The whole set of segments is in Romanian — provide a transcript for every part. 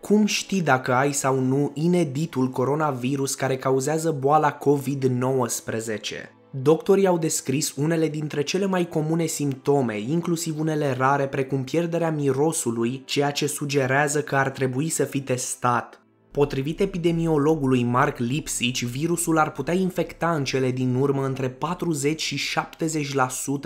Cum știi dacă ai sau nu ineditul coronavirus care cauzează boala COVID-19? Doctorii au descris unele dintre cele mai comune simptome, inclusiv unele rare precum pierderea mirosului, ceea ce sugerează că ar trebui să fi testat. Potrivit epidemiologului Mark Lipsic, virusul ar putea infecta în cele din urmă între 40 și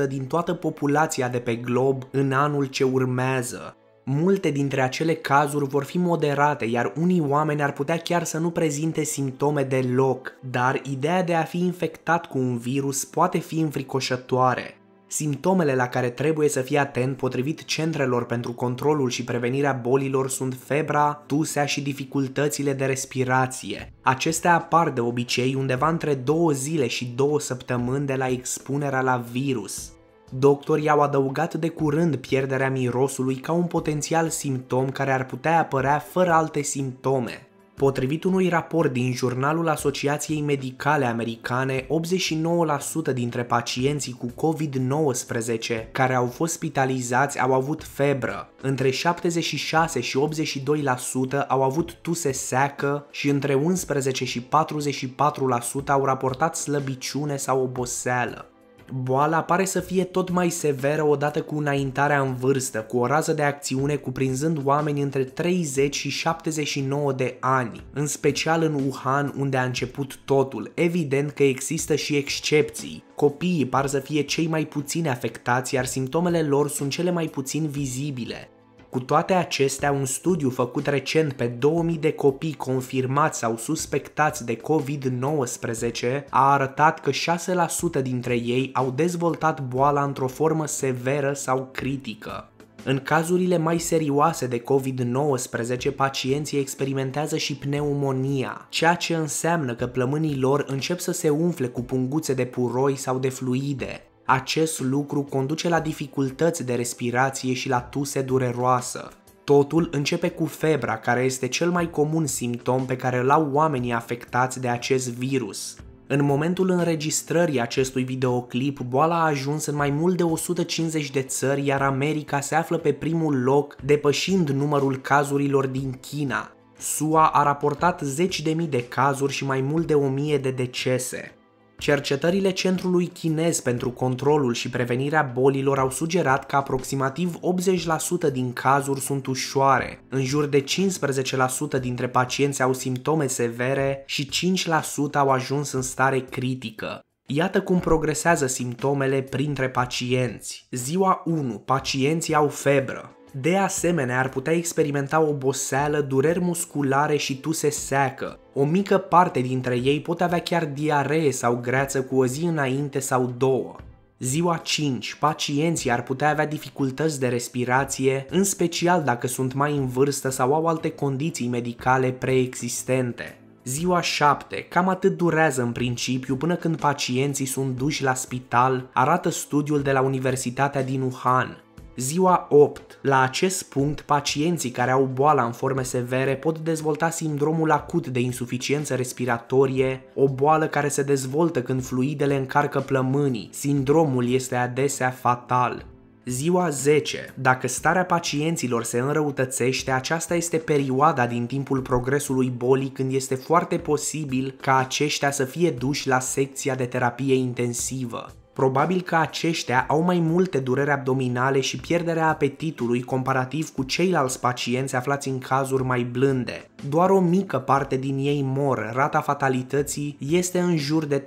70% din toată populația de pe glob în anul ce urmează, multe dintre acele cazuri vor fi moderate, iar unii oameni ar putea chiar să nu prezinte simptome deloc, dar ideea de a fi infectat cu un virus poate fi înfricoșătoare. Simptomele la care trebuie să fii atent potrivit centrelor pentru controlul și prevenirea bolilor sunt febra, tusea și dificultățile de respirație. Acestea apar de obicei undeva între două zile și două săptămâni de la expunerea la virus. Doctorii au adăugat de curând pierderea mirosului ca un potențial simptom care ar putea apărea fără alte simptome. Potrivit unui raport din jurnalul Asociației Medicale Americane, 89% dintre pacienții cu COVID-19 care au fost spitalizați au avut febră, între 76 și 82% au avut tuse seacă și între 11 și 44% au raportat slăbiciune sau oboseală. Boala pare să fie tot mai severă odată cu înaintarea în vârstă, cu o rază de acțiune cuprinzând oameni între 30 și 79 de ani, în special în Wuhan unde a început totul. Evident că există și excepții. Copiii par să fie cei mai puțin afectați, iar simptomele lor sunt cele mai puțin vizibile. Cu toate acestea, un studiu făcut recent pe 2000 de copii confirmați sau suspectați de COVID-19 a arătat că 6% dintre ei au dezvoltat boala într-o formă severă sau critică. În cazurile mai serioase de COVID-19, pacienții experimentează și pneumonia, ceea ce înseamnă că plămânii lor încep să se umfle cu punguțe de puroi sau de fluide, acest lucru conduce la dificultăți de respirație și la tuse dureroasă. Totul începe cu febra, care este cel mai comun simptom pe care îl au oamenii afectați de acest virus. În momentul înregistrării acestui videoclip, boala a ajuns în mai mult de 150 de țări, iar America se află pe primul loc, depășind numărul cazurilor din China. SUA a raportat 10.000 de mii de cazuri și mai mult de 1000 de decese. Cercetările Centrului Chinez pentru Controlul și Prevenirea Bolilor au sugerat că aproximativ 80% din cazuri sunt ușoare, în jur de 15% dintre pacienți au simptome severe și 5% au ajuns în stare critică. Iată cum progresează simptomele printre pacienți. Ziua 1. Pacienții au febră. De asemenea, ar putea experimenta oboseală, dureri musculare și tuse seacă. O mică parte dintre ei pot avea chiar diaree sau greață cu o zi înainte sau două. Ziua 5, pacienții ar putea avea dificultăți de respirație, în special dacă sunt mai în vârstă sau au alte condiții medicale preexistente. Ziua 7, cam atât durează în principiu până când pacienții sunt duși la spital, arată studiul de la Universitatea din Wuhan. Ziua 8. La acest punct, pacienții care au boala în forme severe pot dezvolta sindromul acut de insuficiență respiratorie, o boală care se dezvoltă când fluidele încarcă plămânii. Sindromul este adesea fatal. Ziua 10. Dacă starea pacienților se înrăutățește, aceasta este perioada din timpul progresului bolii când este foarte posibil ca aceștia să fie duși la secția de terapie intensivă. Probabil că aceștia au mai multe dureri abdominale și pierderea apetitului comparativ cu ceilalți pacienți aflați în cazuri mai blânde. Doar o mică parte din ei mor, rata fatalității este în jur de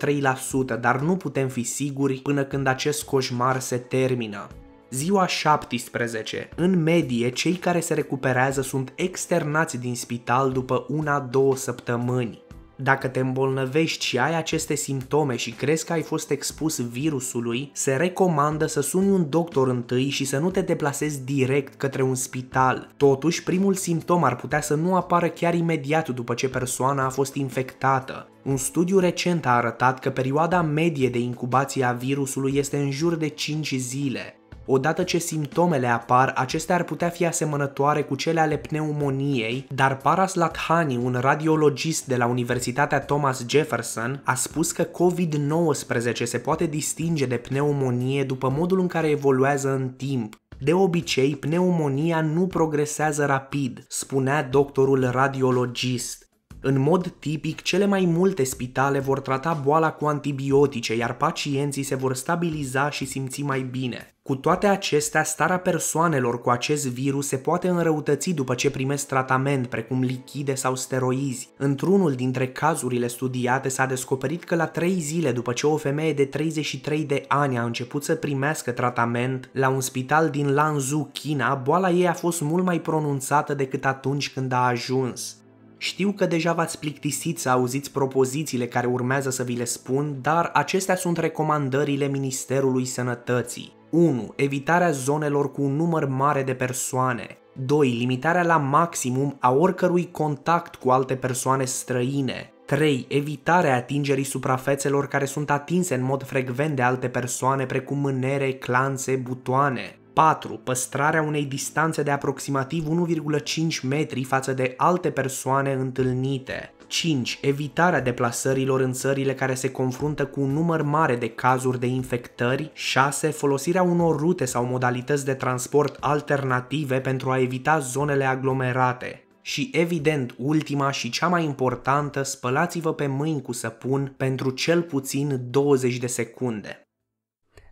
3%, dar nu putem fi siguri până când acest coșmar se termină. Ziua 17. În medie, cei care se recuperează sunt externați din spital după una-două săptămâni. Dacă te îmbolnăvești și ai aceste simptome și crezi că ai fost expus virusului, se recomandă să suni un doctor întâi și să nu te deplasezi direct către un spital. Totuși, primul simptom ar putea să nu apară chiar imediat după ce persoana a fost infectată. Un studiu recent a arătat că perioada medie de incubație a virusului este în jur de 5 zile. Odată ce simptomele apar, acestea ar putea fi asemănătoare cu cele ale pneumoniei, dar Paras Lakhani, un radiologist de la Universitatea Thomas Jefferson, a spus că COVID-19 se poate distinge de pneumonie după modul în care evoluează în timp, de obicei, pneumonia nu progresează rapid, spunea doctorul radiologist. În mod tipic, cele mai multe spitale vor trata boala cu antibiotice, iar pacienții se vor stabiliza și simți mai bine. Cu toate acestea, starea persoanelor cu acest virus se poate înrăutăți după ce primesc tratament, precum lichide sau steroizi. Într-unul dintre cazurile studiate s-a descoperit că la 3 zile după ce o femeie de 33 de ani a început să primească tratament la un spital din Lanzhou, China, boala ei a fost mult mai pronunțată decât atunci când a ajuns. Știu că deja v-ați plictisit să auziți propozițiile care urmează să vi le spun, dar acestea sunt recomandările Ministerului Sănătății. 1. Evitarea zonelor cu un număr mare de persoane. 2. Limitarea la maximum a oricărui contact cu alte persoane străine. 3. Evitarea atingerii suprafețelor care sunt atinse în mod frecvent de alte persoane, precum mânere, clanțe, butoane. 4. Păstrarea unei distanțe de aproximativ 1,5 metri față de alte persoane întâlnite. 5. Evitarea deplasărilor în țările care se confruntă cu un număr mare de cazuri de infectări. 6. Folosirea unor rute sau modalități de transport alternative pentru a evita zonele aglomerate. Și evident, ultima și cea mai importantă, spălați-vă pe mâini cu săpun pentru cel puțin 20 de secunde.